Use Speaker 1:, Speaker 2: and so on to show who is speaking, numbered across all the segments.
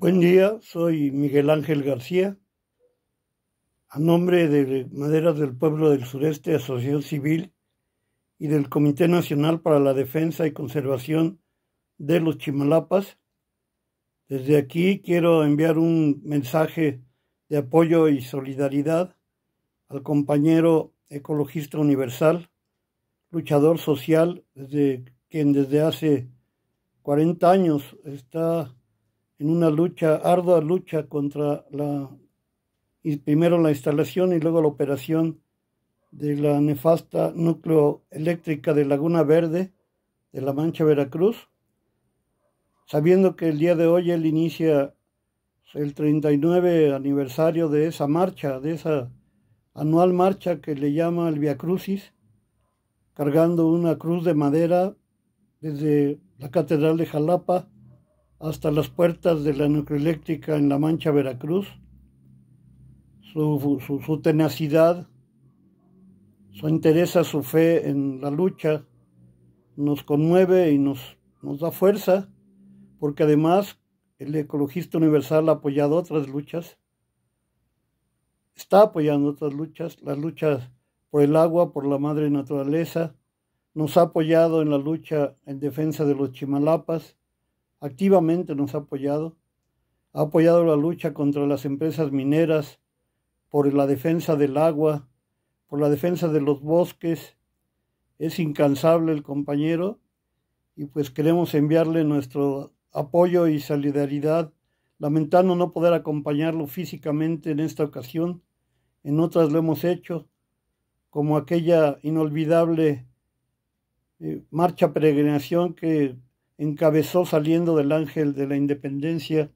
Speaker 1: Buen día, soy Miguel Ángel García, a nombre de Maderas del Pueblo del Sureste, Asociación Civil y del Comité Nacional para la Defensa y Conservación de los Chimalapas. Desde aquí quiero enviar un mensaje de apoyo y solidaridad al compañero ecologista universal, luchador social, desde, quien desde hace 40 años está en una lucha, ardua lucha contra la, primero la instalación y luego la operación de la nefasta núcleo eléctrica de Laguna Verde de La Mancha, Veracruz, sabiendo que el día de hoy él inicia el 39 aniversario de esa marcha, de esa anual marcha que le llama el Via Crucis, cargando una cruz de madera desde la Catedral de Jalapa hasta las puertas de la nucleoeléctrica en La Mancha, Veracruz. Su, tenacidad, su interés, su fe en la lucha nos conmueve y nos, nos da fuerza, porque además el ecologista universal ha apoyado otras luchas, está apoyando otras luchas, las luchas por el agua, por la madre naturaleza, nos ha apoyado en la lucha en defensa de los chimalapas, activamente nos ha apoyado. Ha apoyado la lucha contra las empresas mineras, por la defensa del agua, por la defensa de los bosques. Es incansable el compañero y pues queremos enviarle nuestro apoyo y solidaridad, lamentando no poder acompañarlo físicamente en esta ocasión. En otras lo hemos hecho, como aquella inolvidable eh, marcha peregrinación que encabezó saliendo del Ángel de la Independencia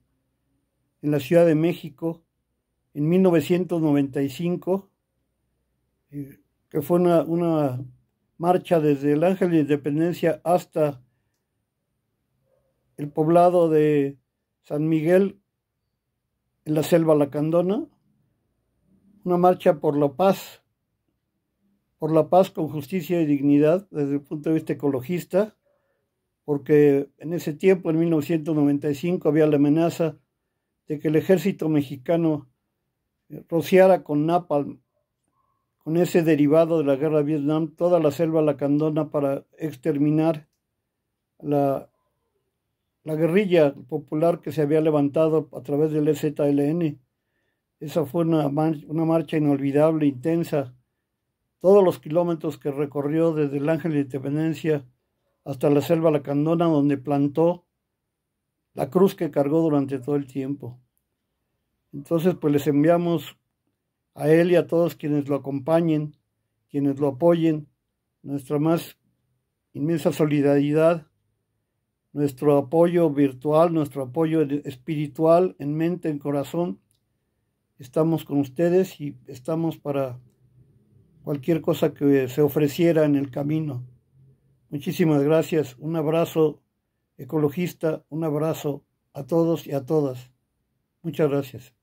Speaker 1: en la Ciudad de México en 1995, eh, que fue una, marcha desde el Ángel de la Independencia hasta el poblado de San Miguel en la selva lacandona, una marcha por la paz, por la paz con justicia y dignidad desde el punto de vista ecologista, porque en ese tiempo, en 1995, había la amenaza de que el ejército mexicano eh, rociara con napalm, con ese derivado de la guerra de Vietnam, toda la selva lacandona para exterminar la, la guerrilla popular que se había levantado a través del EZLN. Esa fue una, una marcha inolvidable, intensa. Todos los kilómetros que recorrió desde el Ángel de Independencia hasta la selva lacandona donde plantó la cruz que cargó durante todo el tiempo. Entonces, pues les enviamos a él y a todos quienes lo acompañen, quienes lo apoyen, nuestra más inmensa solidaridad, nuestro apoyo virtual, nuestro apoyo espiritual, en mente, en corazón. Estamos con ustedes y estamos para cualquier cosa que se ofreciera en el camino. Muchísimas gracias. Un abrazo ecologista, un abrazo a todos y a todas. Muchas gracias.